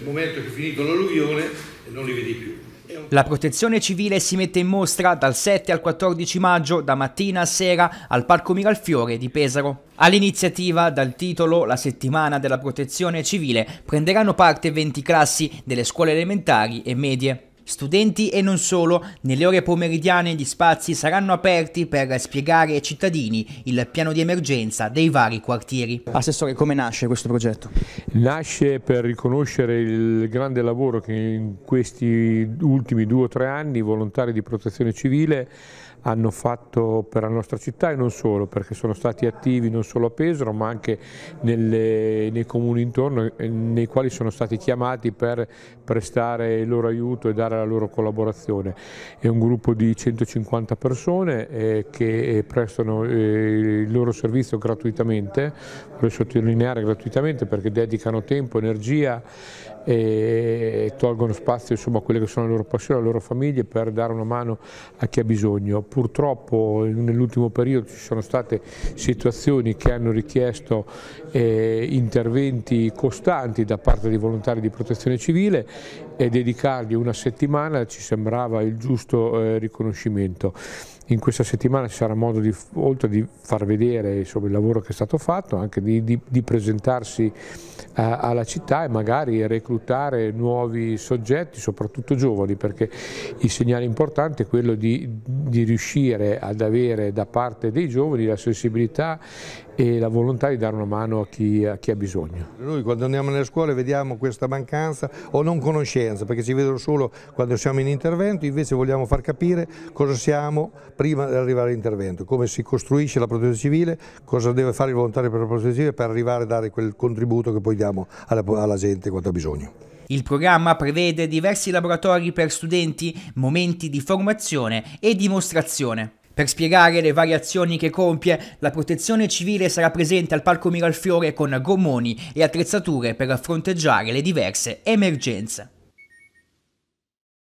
il momento che è finito l'alluvione e non li vedi più. La protezione civile si mette in mostra dal 7 al 14 maggio, da mattina a sera, al Parco Miralfiore di Pesaro. All'iniziativa, dal titolo La settimana della protezione civile, prenderanno parte 20 classi delle scuole elementari e medie. Studenti e non solo, nelle ore pomeridiane gli spazi saranno aperti per spiegare ai cittadini il piano di emergenza dei vari quartieri. Assessore, come nasce questo progetto? Nasce per riconoscere il grande lavoro che in questi ultimi due o tre anni i volontari di protezione civile hanno fatto per la nostra città e non solo, perché sono stati attivi non solo a Pesaro ma anche nelle, nei comuni intorno eh, nei quali sono stati chiamati per prestare il loro aiuto e dare la loro collaborazione. È un gruppo di 150 persone eh, che eh, prestano eh, il loro servizio gratuitamente, vorrei sottolineare gratuitamente perché dedicano tempo, energia e tolgono spazio insomma, a quelle che sono le loro passioni, alle loro famiglie per dare una mano a chi ha bisogno. Purtroppo nell'ultimo periodo ci sono state situazioni che hanno richiesto eh, interventi costanti da parte dei volontari di protezione civile e dedicargli una settimana ci sembrava il giusto eh, riconoscimento in questa settimana ci sarà modo di, oltre di far vedere insomma, il lavoro che è stato fatto, anche di, di, di presentarsi uh, alla città e magari reclutare nuovi soggetti, soprattutto giovani, perché il segnale importante è quello di, riuscire ad avere da parte dei giovani la sensibilità e la volontà di dare una mano a chi, a chi ha bisogno. Noi quando andiamo nelle scuole vediamo questa mancanza o non conoscenza, perché ci vedono solo quando siamo in intervento, invece vogliamo far capire cosa siamo prima di arrivare all'intervento, come si costruisce la protezione civile, cosa deve fare il volontario per la protezione civile per arrivare a dare quel contributo che poi diamo alla, alla gente quando ha bisogno. Il programma prevede diversi laboratori per studenti, momenti di formazione e dimostrazione. Per spiegare le varie azioni che compie, la protezione civile sarà presente al Palco Miralfiore con gommoni e attrezzature per fronteggiare le diverse emergenze.